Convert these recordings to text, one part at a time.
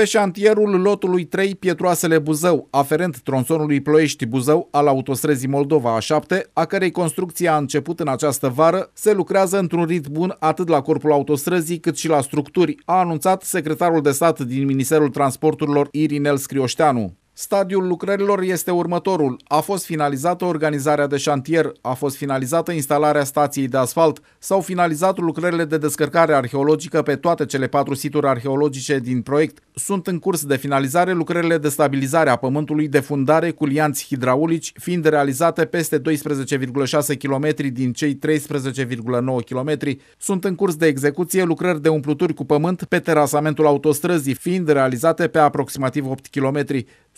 pe șantierul lotului 3 Pietroasele Buzău, aferent tronsonului Ploiești-Buzău al autostrăzii Moldova A7, a cărei construcție a început în această vară, se lucrează într-un ritm bun atât la corpul autostrăzii cât și la structuri, a anunțat secretarul de stat din Ministerul Transporturilor Irinel Scrioșteanu. Stadiul lucrărilor este următorul. A fost finalizată organizarea de șantier, a fost finalizată instalarea stației de asfalt, s-au finalizat lucrările de descărcare arheologică pe toate cele patru situri arheologice din proiect. Sunt în curs de finalizare lucrările de stabilizare a pământului de fundare cu lianți hidraulici, fiind realizate peste 12,6 km din cei 13,9 km. Sunt în curs de execuție lucrări de umpluturi cu pământ pe terasamentul autostrăzii, fiind realizate pe aproximativ 8 km.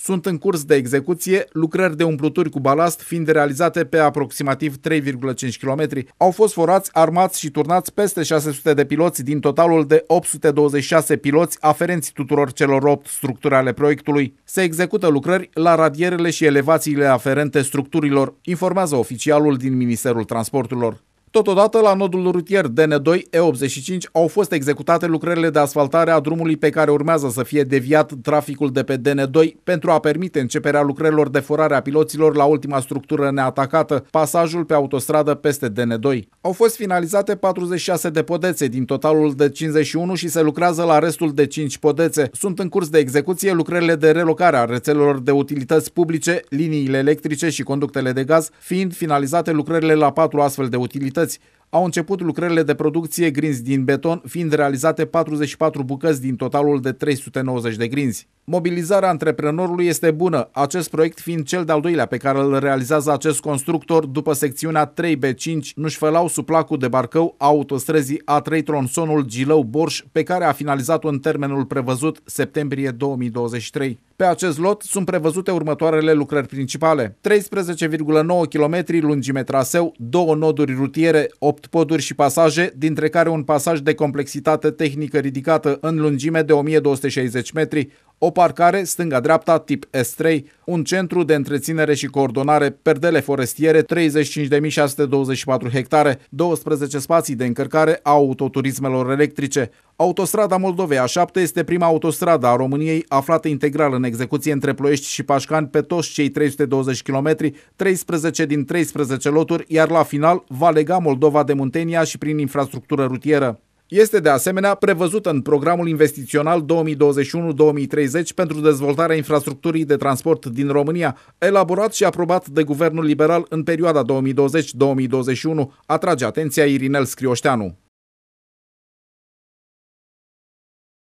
Sunt în curs de execuție, lucrări de umpluturi cu balast fiind realizate pe aproximativ 3,5 km. Au fost forați, armați și turnați peste 600 de piloți din totalul de 826 piloți aferenți tuturor celor 8 structuri ale proiectului. Se execută lucrări la radierele și elevațiile aferente structurilor, informează oficialul din Ministerul Transporturilor. Totodată, la nodul rutier DN2 E85 au fost executate lucrările de asfaltare a drumului pe care urmează să fie deviat traficul de pe DN2 pentru a permite începerea lucrărilor de forare a piloților la ultima structură neatacată, pasajul pe autostradă peste DN2. Au fost finalizate 46 de podețe din totalul de 51 și se lucrează la restul de 5 podețe. Sunt în curs de execuție lucrările de relocare a rețelelor de utilități publice, liniile electrice și conductele de gaz, fiind finalizate lucrările la patru astfel de utilități сказать, au început lucrările de producție grinzi din beton, fiind realizate 44 bucăți din totalul de 390 de grinzi. Mobilizarea antreprenorului este bună, acest proiect fiind cel de-al doilea pe care îl realizează acest constructor după secțiunea 3B5 Nușfălau suplacul de Barcău a autostrăzii A3 tronsonul Gilău-Borș, pe care a finalizat-o în termenul prevăzut septembrie 2023. Pe acest lot sunt prevăzute următoarele lucrări principale. 13,9 km lungime traseu, două noduri rutiere, o 8 poduri și pasaje, dintre care un pasaj de complexitate tehnică ridicată în lungime de 1260 metri, o parcare stânga-dreapta tip S3, un centru de întreținere și coordonare perdele forestiere 35.624 hectare, 12 spații de încărcare a autoturismelor electrice. Autostrada Moldovei A7 este prima autostradă a României aflată integral în execuție între Ploiești și Pașcani pe toți cei 320 km, 13 din 13 loturi, iar la final va lega Moldova de Muntenia și prin infrastructură rutieră. Este de asemenea prevăzută în programul investițional 2021-2030 pentru dezvoltarea infrastructurii de transport din România, elaborat și aprobat de Guvernul Liberal în perioada 2020-2021, atrage atenția Irinel Scrioșteanu.